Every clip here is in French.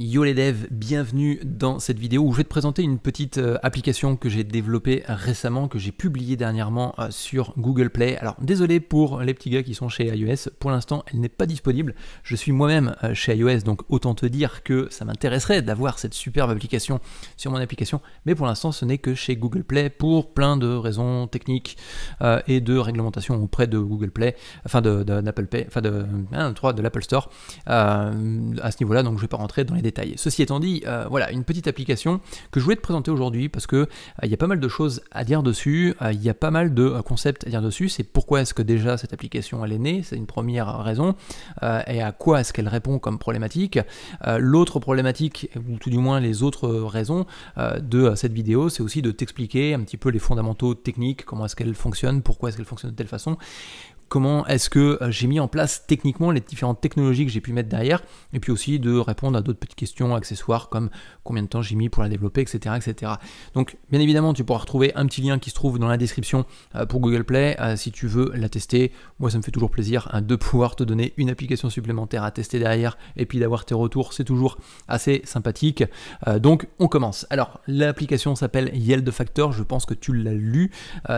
Yo les devs, bienvenue dans cette vidéo où je vais te présenter une petite euh, application que j'ai développée récemment, que j'ai publiée dernièrement euh, sur Google Play. Alors désolé pour les petits gars qui sont chez iOS, pour l'instant elle n'est pas disponible. Je suis moi-même euh, chez iOS, donc autant te dire que ça m'intéresserait d'avoir cette superbe application sur mon application, mais pour l'instant ce n'est que chez Google Play pour plein de raisons techniques et de réglementation auprès de Google Play, enfin de, Pay, enfin de, hein, de l'Apple Store. à ce niveau-là, donc je ne vais pas rentrer dans les Ceci étant dit, euh, voilà, une petite application que je voulais te présenter aujourd'hui parce que euh, il y a pas mal de choses à dire dessus, euh, il y a pas mal de concepts à dire dessus, c'est pourquoi est-ce que déjà cette application elle est née, c'est une première raison, et à quoi est-ce qu'elle répond comme problématique. L'autre problématique, ou tout du moins les autres raisons de cette vidéo, c'est aussi de t'expliquer un petit peu les fondamentaux techniques, comment est-ce qu'elle fonctionne, pourquoi est-ce qu'elle fonctionne de telle façon, comment est-ce que euh, j'ai mis en place techniquement les différentes technologies que j'ai pu mettre derrière, et puis aussi de répondre à d'autres petites questions accessoires comme combien de temps j'ai mis pour la développer, etc., etc. Donc bien évidemment, tu pourras retrouver un petit lien qui se trouve dans la description euh, pour Google Play euh, si tu veux la tester. Moi, ça me fait toujours plaisir hein, de pouvoir te donner une application supplémentaire à tester derrière, et puis d'avoir tes retours, c'est toujours assez sympathique. donc on commence. Alors l'application s'appelle Yield Factor, je pense que tu l'as lu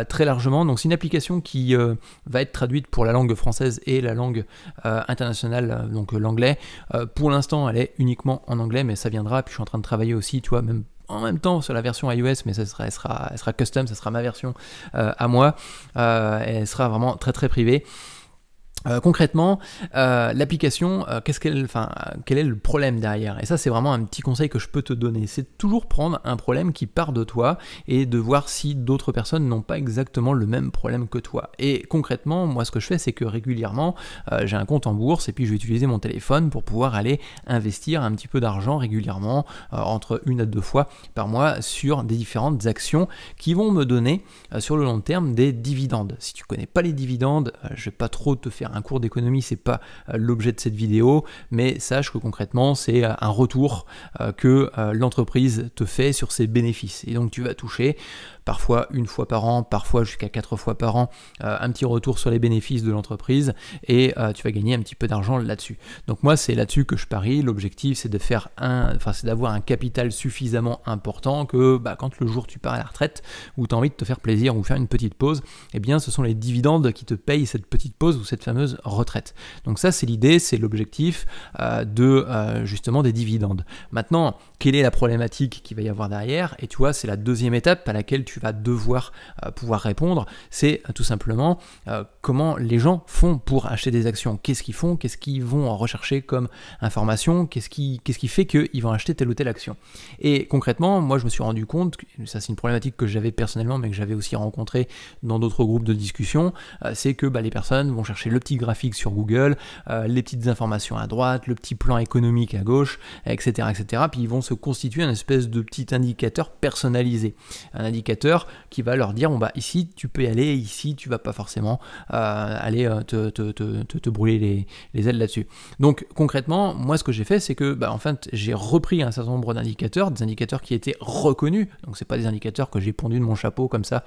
très largement. Donc c'est une application qui va être traduite pour la langue française et la langue euh, internationale, euh, donc euh, l'anglais. pour l'instant, elle est uniquement en anglais, mais ça viendra. Puis je suis en train de travailler aussi, tu vois, même en même temps sur la version iOS, mais elle sera, elle sera custom, ça sera ma version à moi. elle sera vraiment très très privée. Euh, concrètement, euh, l'application, euh, qu'est-ce qu'elle, enfin, quel est le problème derrière Et ça, c'est vraiment un petit conseil que je peux te donner. C'est toujours prendre un problème qui part de toi et de voir si d'autres personnes n'ont pas exactement le même problème que toi. Et concrètement, moi, ce que je fais, c'est que régulièrement, j'ai un compte en bourse et puis je vais utiliser mon téléphone pour pouvoir aller investir un petit peu d'argent régulièrement, entre une à deux fois par mois, sur des différentes actions qui vont me donner, sur le long terme, des dividendes. Si tu connais pas les dividendes, je vais pas trop te faire un cours d'économie, c'est pas euh, l'objet de cette vidéo, mais sache que concrètement, c'est euh, un retour euh, que l'entreprise te fait sur ses bénéfices. Et donc tu vas toucher parfois une fois par an, parfois jusqu'à quatre fois par an, un petit retour sur les bénéfices de l'entreprise et tu vas gagner un petit peu d'argent là-dessus. Donc moi, c'est là-dessus que je parie. L'objectif, c'est de faire un, enfin, c'est d'avoir un capital suffisamment important que bah, quand le jour tu pars à la retraite ou tu as envie de te faire plaisir ou faire une petite pause, eh bien, ce sont les dividendes qui te payent cette petite pause ou cette fameuse retraite. Donc ça, c'est l'idée, c'est l'objectif euh, de euh, justement des dividendes. Maintenant, quelle est la problématique qui va y avoir derrière Et tu vois, c'est la deuxième étape à laquelle tu vas devoir euh, pouvoir répondre. C'est tout simplement comment les gens font pour acheter des actions. Qu'est-ce qu'ils font Qu'est-ce qu'ils vont rechercher comme information Qu'est-ce qui, qu'est-ce qui fait qu'ils vont acheter telle ou telle action Et concrètement, moi, je me suis rendu compte, que, ça c'est une problématique que j'avais personnellement, mais que j'avais aussi rencontré dans d'autres groupes de discussion, c'est que bah, les personnes vont chercher le petit graphiques sur Google, euh, les petites informations à droite, le petit plan économique à gauche, etc., etc. Puis ils vont se constituer un espèce de petit indicateur personnalisé, un indicateur qui va leur dire bon bah ici tu peux aller, ici tu vas pas forcément euh, aller euh, te, te, brûler les, ailes là-dessus. Donc concrètement, moi ce que j'ai fait c'est que bah, en fait j'ai repris un certain nombre d'indicateurs, des indicateurs qui étaient reconnus, donc c'est pas des indicateurs que j'ai pondu de mon chapeau comme ça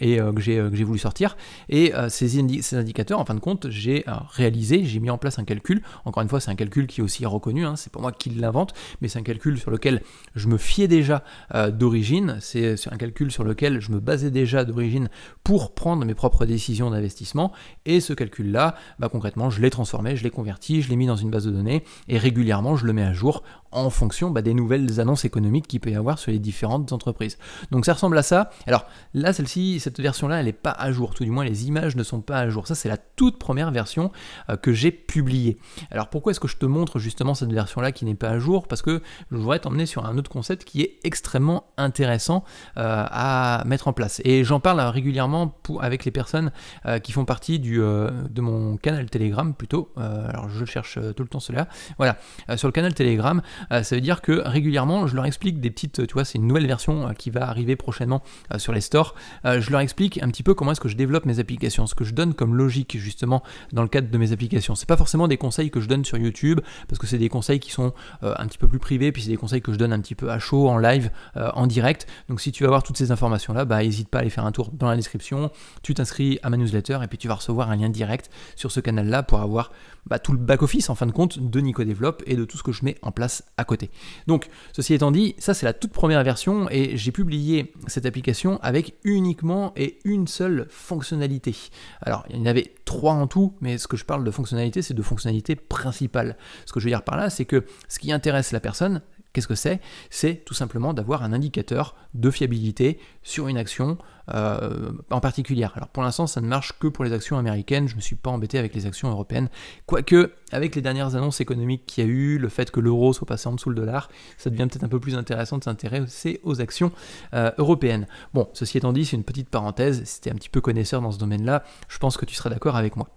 et que j'ai voulu sortir. Et ces, ces indicateurs en fin de compte j'ai euh, réalisé, j'ai mis en place un calcul. Encore une fois, c'est un calcul qui est aussi reconnu, hein, c'est pas moi qui l'invente, mais c'est un calcul sur lequel je me fiais déjà euh, d'origine, c'est un calcul sur lequel je me basais déjà d'origine pour prendre mes propres décisions d'investissement. Et ce calcul-là, bah, concrètement, je l'ai transformé, je l'ai converti, je l'ai mis dans une base de données et régulièrement, je le mets à jour en fonction bah, des nouvelles annonces économiques qu'il peut y avoir sur les différentes entreprises. Donc ça ressemble à ça. Alors là, celle-ci, cette version-là, elle n'est pas à jour, tout du moins les images ne sont pas à jour. Ça, c'est la toute première version euh, que j'ai publiée. Alors pourquoi est-ce que je te montre justement cette version-là qui n'est pas à jour Parce que je voudrais t'emmener sur un autre concept qui est extrêmement intéressant euh, à mettre en place. Et j'en parle euh, régulièrement avec les personnes qui font partie du, de mon canal Telegram plutôt. alors je cherche tout le temps cela. Voilà, sur le canal Telegram, ça veut dire que régulièrement, je leur explique des petites, tu vois, c'est une nouvelle version qui va arriver prochainement sur les stores. je leur explique un petit peu comment est-ce que je développe mes applications, ce que je donne comme logique justement dans le cadre de mes applications. C'est pas forcément des conseils que je donne sur YouTube parce que c'est des conseils qui sont euh, un petit peu plus privés, puis c'est des conseils que je donne un petit peu à chaud, en live, euh, en direct. Donc si tu veux avoir toutes ces informations là, bah n'hésite pas à aller faire un tour dans la description. Tu t'inscris à ma newsletter et puis tu vas recevoir un lien direct sur ce canal là pour avoir bah, tout le back office en fin de compte de Nico Develop et de tout ce que je mets en place à côté. Donc ceci étant dit, ça c'est la toute première version et j'ai publié cette application avec uniquement et une seule fonctionnalité. Alors il y en avait trois en tout, mais ce que je parle de fonctionnalité, c'est de fonctionnalité principale. Ce que je veux dire par là, c'est que ce qui intéresse la personne, Qu'est-ce que c'est C'est tout simplement d'avoir un indicateur de fiabilité sur une action euh, en particulier. Alors pour l'instant, ça ne marche que pour les actions américaines. Je ne me suis pas embêté avec les actions européennes. Quoique, avec les dernières annonces économiques qu'il y a eu, le fait que l'euro soit passé en dessous le dollar, ça devient peut-être un peu plus intéressant de s'intéresser aux actions euh, européennes. Bon, ceci étant dit, c'est une petite parenthèse. Si tu es un petit peu connaisseur dans ce domaine-là, je pense que tu seras d'accord avec moi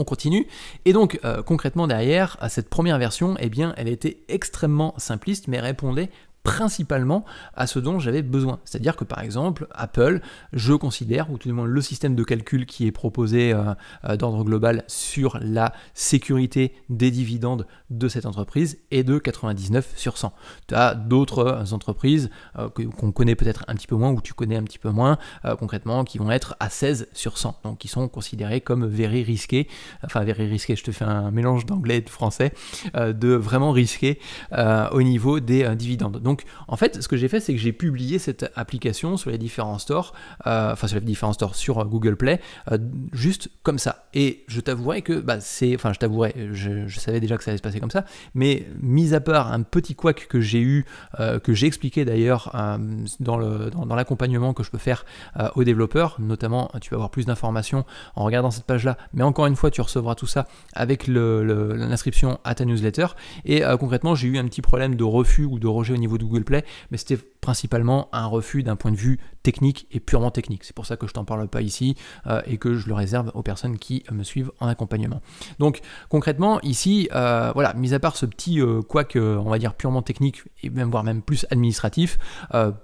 on continue. Et donc, euh, concrètement derrière, à cette première version, et eh bien, elle était extrêmement simpliste, mais répondait principalement à ce dont j'avais besoin. C'est-à-dire que par exemple, Apple, je considère, ou tout du moins le système de calcul qui est proposé euh, euh, d'ordre global sur la sécurité des dividendes de cette entreprise est de 99 sur 100. Tu as d'autres euh, entreprises qu'on connaît peut-être un petit peu moins, ou tu connais un petit peu moins concrètement, qui vont être à 16 sur 100, donc qui sont considérées comme very risqués, enfin very risqués, je te fais un mélange d'anglais et de français, de vraiment risquer au niveau des dividendes. Donc en fait, ce que j'ai fait, c'est que j'ai publié cette application sur les différents stores, euh, enfin sur les différents stores sur euh, Google Play, euh, juste comme ça. Et je t'avouerai que, bah, c'est, enfin je t'avouerai, je, savais déjà que ça allait se passer comme ça, mais mis à part un petit couac que j'ai eu, que j'ai expliqué d'ailleurs dans, l'accompagnement que je peux faire aux développeurs, notamment tu vas avoir plus d'informations en regardant cette page-là, mais encore une fois, tu recevras tout ça avec l'inscription à ta newsletter. Et concrètement, j'ai eu un petit problème de refus ou de rejet au niveau Google Play, mais c'était principalement un refus d'un point de vue technique et purement technique. C'est pour ça que je t'en parle pas ici euh, et que je le réserve aux personnes qui me suivent en accompagnement. Donc concrètement ici, euh, voilà, mis à part ce petit quoique euh, on va dire purement technique et même voire même plus administratif,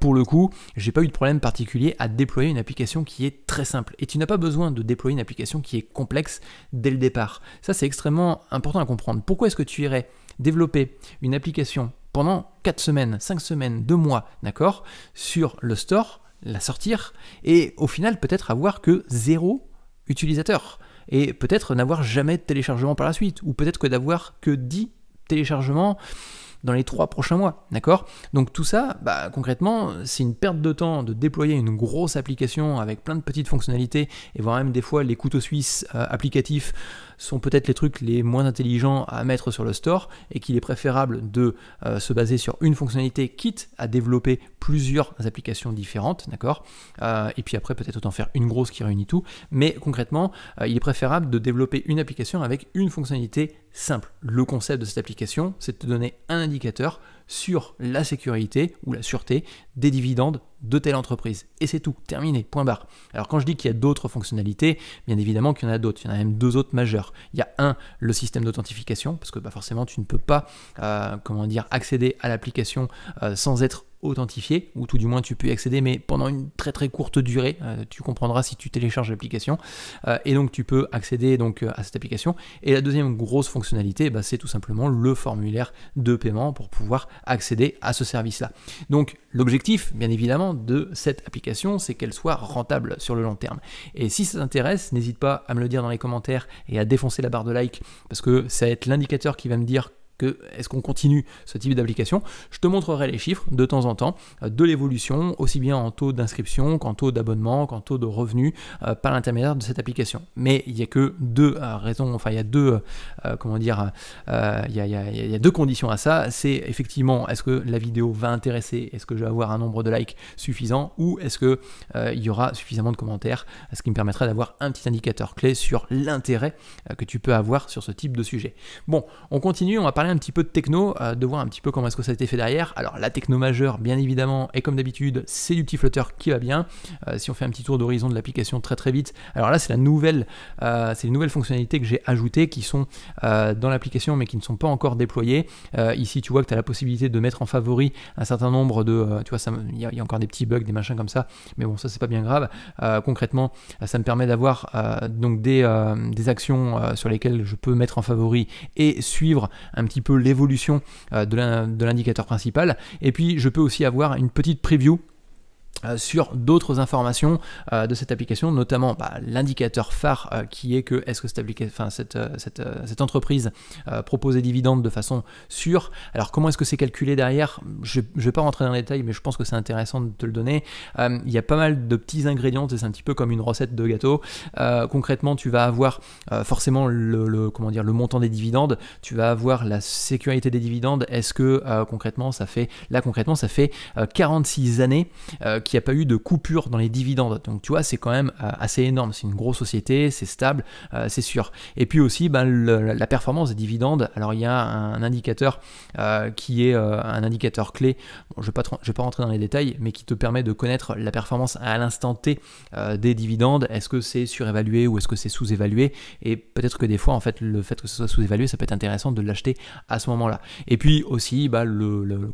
pour le coup, j'ai pas eu de problème particulier à déployer une application qui est très simple. Et tu n'as pas besoin de déployer une application qui est complexe dès le départ. Ça c'est extrêmement important à comprendre. Pourquoi est-ce que tu irais développer une application pendant 4 semaines, 5 semaines, 2 mois, d'accord, sur le store, la sortir, et au final peut-être avoir que 0 utilisateur, et peut-être n'avoir jamais de téléchargement par la suite, ou peut-être que d'avoir que 10 téléchargements dans les 3 prochains mois, d'accord Donc tout ça, bah, concrètement, c'est une perte de temps de déployer une grosse application avec plein de petites fonctionnalités, et voire même des fois les couteaux suisses euh, applicatifs sont peut-être les trucs les moins intelligents à mettre sur le store et qu'il est préférable de euh, se baser sur une fonctionnalité, quitte à développer plusieurs applications différentes, d'accord euh, Et puis après, peut-être autant faire une grosse qui réunit tout. Mais concrètement, euh, il est préférable de développer une application avec une fonctionnalité simple. Le concept de cette application, c'est de te donner un indicateur sur la sécurité ou la sûreté des dividendes de telle entreprise. Et c'est tout, terminé, point barre. Alors quand je dis qu'il y a d'autres fonctionnalités, bien évidemment qu'il y en a d'autres, il y en a même deux autres majeures. Il y a un, le système d'authentification, parce que bah, forcément tu ne peux pas euh, comment dire, accéder à l'application euh, sans être authentifié, ou tout du moins tu peux y accéder, mais pendant une très très courte durée. Euh, tu comprendras si tu télécharges l'application. Euh, et donc tu peux accéder donc euh, à cette application. Et la deuxième grosse fonctionnalité, bah, c'est tout simplement le formulaire de paiement pour pouvoir accéder à ce service-là. Donc l'objectif, bien évidemment, de cette application, c'est qu'elle soit rentable sur le long terme. Et si ça t'intéresse, n'hésite pas à me le dire dans les commentaires et à défoncer la barre de like, parce que ça va être l'indicateur qui va me dire que est-ce qu'on continue ce type d'application Je te montrerai les chiffres de temps en temps euh, de l'évolution, aussi bien en taux d'inscription qu'en taux d'abonnement, qu'en taux de revenus euh, par l'intermédiaire de cette application. Mais il n'y a que deux euh, raisons, enfin il y a deux, comment dire, il y a, deux conditions à ça. C'est effectivement, est-ce que la vidéo va intéresser Est-ce que je vais avoir un nombre de likes suffisant Ou est-ce que il y aura suffisamment de commentaires Ce qui me permettra d'avoir un petit indicateur clé sur l'intérêt que tu peux avoir sur ce type de sujet. Bon, on continue, on va parler un petit peu de techno, euh, de voir un petit peu comment est-ce que ça a été fait derrière. Alors la techno majeure, bien évidemment, et comme d'habitude, c'est du petit flotteur qui va bien. Euh, si on fait un petit tour d'horizon de l'application très très vite, alors là c'est la nouvelle, euh, c'est les nouvelles fonctionnalités que j'ai ajoutées qui sont dans l'application mais qui ne sont pas encore déployées. ici tu vois que tu as la possibilité de mettre en favori un certain nombre de, tu vois, il y, a encore des petits bugs, des machins comme ça, mais bon ça c'est pas bien grave. concrètement, ça me permet d'avoir donc des, des actions sur lesquelles je peux mettre en favori et suivre un petit peu l'évolution euh, de l'indicateur principal. Et puis je peux aussi avoir une petite preview euh, sur d'autres informations euh, de cette application, notamment bah, l'indicateur phare euh, qui est que est-ce que cette, entreprise propose des dividendes de façon sûre. Alors comment est-ce que c'est calculé derrière Je ne vais pas rentrer dans les détails, mais je pense que c'est intéressant de te le donner. Il y a pas mal de petits ingrédients, c'est un petit peu comme une recette de gâteau. concrètement, tu vas avoir forcément le, comment dire, le montant des dividendes, tu vas avoir la sécurité des dividendes. Est-ce que concrètement ça fait là concrètement ça fait 46 années qu'il n'y a pas eu de coupure dans les dividendes. Donc tu vois, c'est quand même euh, assez énorme. C'est une grosse société, c'est stable, euh, c'est sûr. Et puis aussi, ben, la performance des dividendes. Alors il y a un indicateur euh, qui est un indicateur clé. je ne vais, pas rentrer dans les détails, mais qui te permet de connaître la performance à l'instant T des dividendes. Est-ce que c'est surévalué ou est-ce que c'est sous-évalué Et peut-être que des fois, en fait, le fait que ce soit sous-évalué, ça peut être intéressant de l'acheter à ce moment-là. Et puis aussi, ben,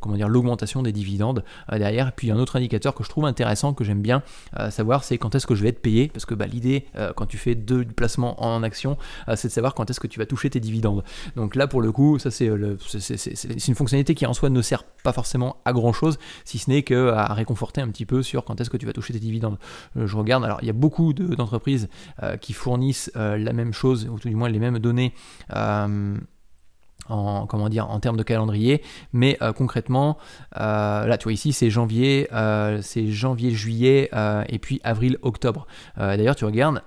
comment dire, l'augmentation des dividendes derrière. Et puis un autre indicateur que je trouve intéressant, que j'aime bien euh, savoir, c'est quand est-ce que je vais être payé, parce que bah, l'idée, euh, quand tu fais deux placements en action, euh, c'est de savoir quand est-ce que tu vas toucher tes dividendes. Donc là, pour le coup, ça c'est une fonctionnalité qui en soi ne sert pas forcément à grand-chose, si ce n'est que à réconforter un petit peu sur quand est-ce que tu vas toucher tes dividendes. je regarde, alors il y a beaucoup d'entreprises qui fournissent la même chose, ou tout du moins les mêmes données en, comment dire, en termes de calendrier, mais euh, concrètement, euh, là, tu vois ici, c'est janvier, euh, c'est janvier, juillet, et puis avril, octobre. D'ailleurs, tu regardes,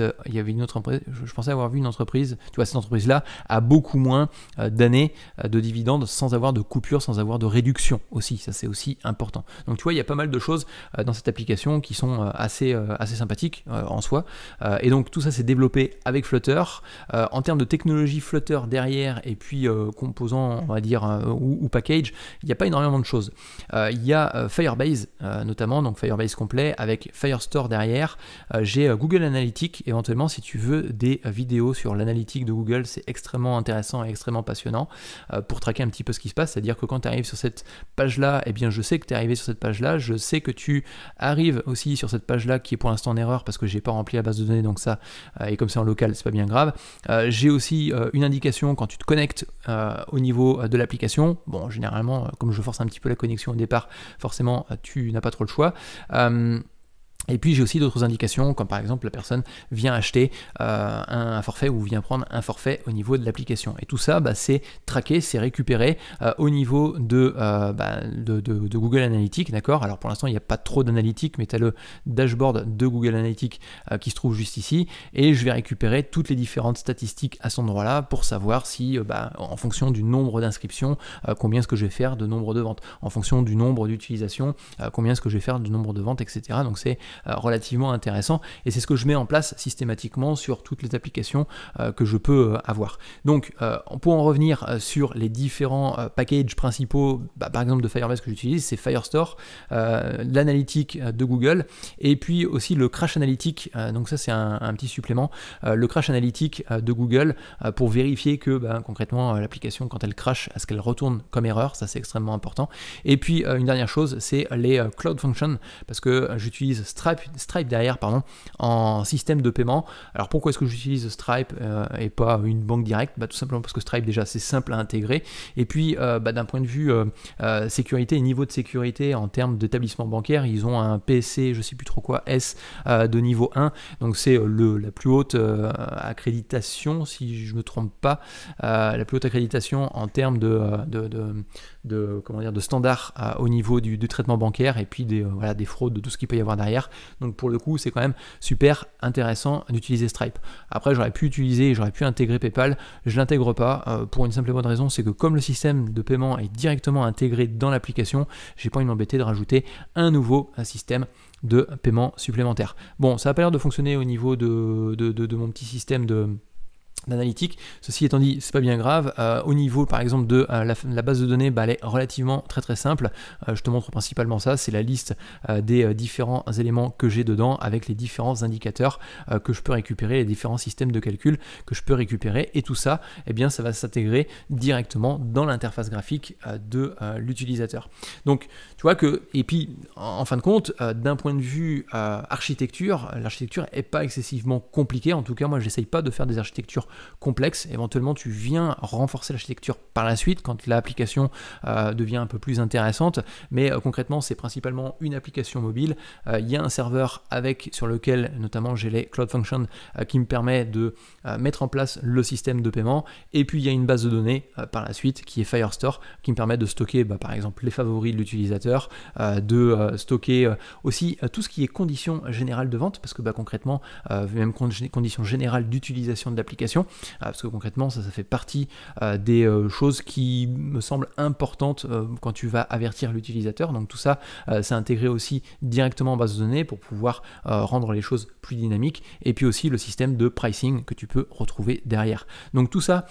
euh, il y avait une autre entreprise, je, pensais avoir vu une entreprise, tu vois, cette entreprise-là a beaucoup moins euh, d'années euh, de dividendes sans avoir de coupure, sans avoir de réduction aussi. Ça, c'est aussi important. Donc, tu vois, il y a pas mal de choses dans cette application qui sont assez, assez sympathiques en soi. et donc, tout ça s'est développé avec Flutter. en termes de technologie Flutter derrière et puis composants, on va dire, ou, ou, package, il n'y a pas énormément de choses. il y a Firebase, notamment, donc Firebase complet avec Firestore derrière. J'ai Google Analytics éventuellement si tu veux des vidéos sur l'analytique de Google, c'est extrêmement intéressant et extrêmement passionnant euh, pour traquer un petit peu ce qui se passe, c'est-à-dire que quand tu arrives sur cette page-là, eh bien je sais que tu es arrivé sur cette page-là, je sais que tu arrives aussi sur cette page-là qui est pour l'instant en erreur parce que j'ai pas rempli la base de données, donc ça, euh, et comme c'est en local, c'est pas bien grave. Euh, j'ai aussi une indication quand tu te connectes au niveau de l'application, bon généralement comme je force un petit peu la connexion au départ, forcément tu n'as pas trop le choix. Et puis j'ai aussi d'autres indications, comme par exemple la personne vient acheter euh, un, forfait ou vient prendre un forfait au niveau de l'application. Et tout ça, bah, c'est traqué, c'est récupéré euh, au niveau euh, bah, de, Google Analytics, d'accord Alors pour l'instant, il n'y a pas trop d'analytique, mais tu as le dashboard de Google Analytics qui se trouve juste ici. Et je vais récupérer toutes les différentes statistiques à cet endroit-là pour savoir si, bah, en fonction du nombre d'inscriptions, combien est-ce que je vais faire de nombre de ventes, en fonction du nombre d'utilisations, combien est-ce que je vais faire de nombre de ventes, etc. Donc c'est euh, relativement intéressant. Et c'est ce que je mets en place systématiquement sur toutes les applications euh, que je peux euh, avoir. Donc, pour en revenir sur les différents packages principaux, bah, par exemple de Firebase que j'utilise, c'est Firestore, l'analytique de Google, et puis aussi le Crash analytique, donc ça, c'est un, petit supplément. le Crash analytique de Google pour vérifier que bah, concrètement l'application, quand elle crash, à ce qu'elle retourne comme erreur Ça, c'est extrêmement important. Et puis, une dernière chose, c'est les Cloud Functions, parce que j'utilise Stripe, derrière pardon, en système de paiement. Alors pourquoi est-ce que j'utilise Stripe euh, et pas une banque directe bah, Tout simplement parce que Stripe déjà c'est simple à intégrer. Et puis euh, bah, d'un point de vue euh, sécurité niveau de sécurité en termes d'établissement bancaire, ils ont un PC, je ne sais plus trop quoi, S de niveau 1. Donc c'est la plus haute accréditation, si je ne me trompe pas, la plus haute accréditation en termes de de, comment dire, de standard au niveau du, traitement bancaire et puis des, euh, voilà, des fraudes, de tout ce qu'il peut y avoir derrière. Donc pour le coup, c'est quand même super intéressant d'utiliser Stripe. Après, j'aurais pu utiliser, j'aurais pu intégrer PayPal, je l'intègre pas euh, pour une simple et bonne raison, c'est que comme le système de paiement est directement intégré dans l'application, j'ai pas envie de m'embêter de rajouter un nouveau système de paiement supplémentaire. Bon, ça a pas l'air de fonctionner au niveau de, de mon petit système de analytique Ceci étant dit, c'est pas bien grave. Euh, au niveau par exemple de euh, la, base de données, bah, elle est relativement très très simple. Euh, je te montre principalement ça, c'est la liste des différents éléments que j'ai dedans avec les différents indicateurs que je peux récupérer, les différents systèmes de calcul que je peux récupérer et tout ça, eh bien ça va s'intégrer directement dans l'interface graphique de l'utilisateur. Donc tu vois que, et puis en, fin de compte, d'un point de vue architecture, l'architecture n'est pas excessivement compliquée, en tout cas moi j'essaye pas de faire des architectures complexe. Éventuellement, tu viens renforcer l'architecture par la suite quand l'application euh, devient un peu plus intéressante. Mais euh, concrètement, c'est principalement une application mobile. Euh, il y a un serveur avec sur lequel notamment j'ai les Cloud Functions qui me permet de mettre en place le système de paiement. Et puis il y a une base de données par la suite qui est Firestore qui me permet de stocker bah, par exemple les favoris de l'utilisateur, de stocker aussi tout ce qui est conditions générales de vente parce que bah, concrètement, même conditions générales d'utilisation de l'application, euh, parce que concrètement, ça, ça fait partie euh, des euh, choses qui me semblent importantes quand tu vas avertir l'utilisateur. Donc tout ça, c'est intégré aussi directement en base de données pour pouvoir rendre les choses plus dynamiques, et puis aussi le système de pricing que tu peux retrouver derrière. Donc tout ça,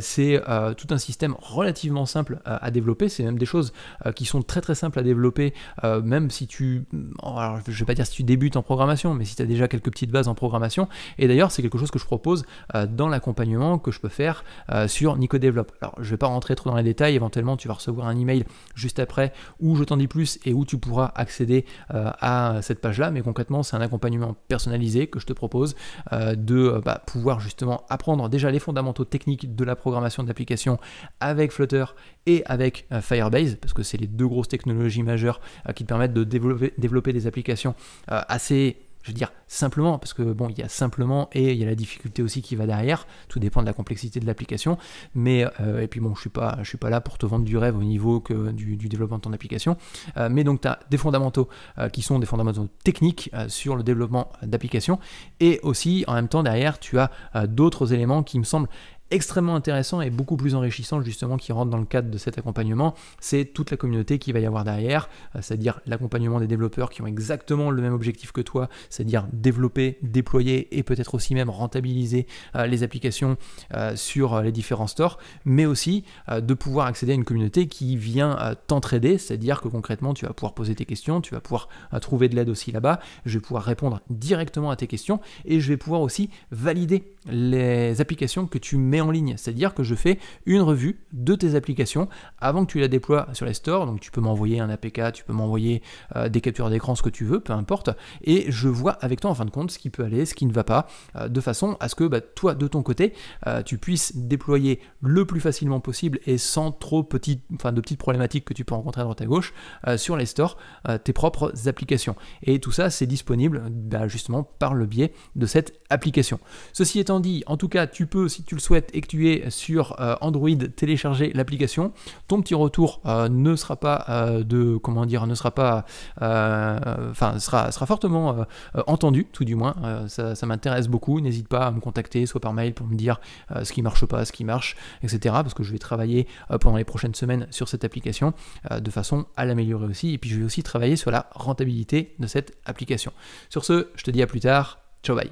c'est tout un système relativement simple à développer, c'est même des choses qui sont très très simples à développer, même si tu... Mm, alors, je vais pas dire si tu débutes en programmation, mais si tu as déjà quelques petites bases en programmation. Et d'ailleurs, c'est quelque chose que je propose dans la Accompagnement que je peux faire euh, sur Nico Alors, je ne vais pas rentrer trop dans les détails, éventuellement, tu vas recevoir un email juste après où je t'en dis plus et où tu pourras accéder euh, à cette page-là. Mais concrètement, c'est un accompagnement personnalisé que je te propose euh, de bah, pouvoir justement apprendre déjà les fondamentaux techniques de la programmation d'applications avec Flutter et avec Firebase, parce que c'est les deux grosses technologies majeures qui te permettent de développer des applications assez je veux dire simplement, parce que bon, il y a simplement et il y a la difficulté aussi qui va derrière. Tout dépend de la complexité de l'application. Mais euh, et puis bon, je suis pas, je suis pas là pour te vendre du rêve au niveau que du, développement de ton application. Euh, mais donc tu as des fondamentaux euh, qui sont des fondamentaux techniques sur le développement d'applications et aussi en même temps derrière tu as d'autres éléments qui me semblent extrêmement intéressant et beaucoup plus enrichissant justement qui rentre dans le cadre de cet accompagnement, c'est toute la communauté qui va y avoir derrière, euh, c'est-à-dire l'accompagnement des développeurs qui ont exactement le même objectif que toi, c'est-à-dire développer, déployer et peut-être aussi même rentabiliser euh, les applications euh, sur les différents stores, mais aussi de pouvoir accéder à une communauté qui vient t'entraider, c'est-à-dire que concrètement tu vas pouvoir poser tes questions, tu vas pouvoir trouver de l'aide aussi là-bas, je vais pouvoir répondre directement à tes questions et je vais pouvoir aussi valider les applications que tu mets en ligne. C'est-à-dire que je fais une revue de tes applications avant que tu la déploies sur les stores. Donc tu peux m'envoyer un APK, tu peux m'envoyer euh, des captures d'écran, ce que tu veux, peu importe. Et je vois avec toi en fin de compte ce qui peut aller, ce qui ne va pas, euh, de façon à ce que bah, toi, de ton côté, euh, tu puisses déployer le plus facilement possible et sans trop enfin, de petites problématiques que tu peux rencontrer à droite à gauche sur les stores, tes propres applications. Et tout ça, c'est disponible bah, justement par le biais de cette application. Ceci étant dit, en tout cas, tu peux, si tu le souhaites, et que tu es sur euh, Android, télécharger l'application. Ton petit retour euh, ne sera pas euh, de comment dire, ne sera pas, enfin sera sera fortement entendu, tout du moins. ça, ça m'intéresse beaucoup. N'hésite pas à me contacter, soit par mail pour me dire ce qui marche pas, ce qui marche, etc. Parce que je vais travailler pendant les prochaines semaines sur cette application de façon à l'améliorer aussi. Et puis je vais aussi travailler sur la rentabilité de cette application. Sur ce, je te dis à plus tard. Ciao bye.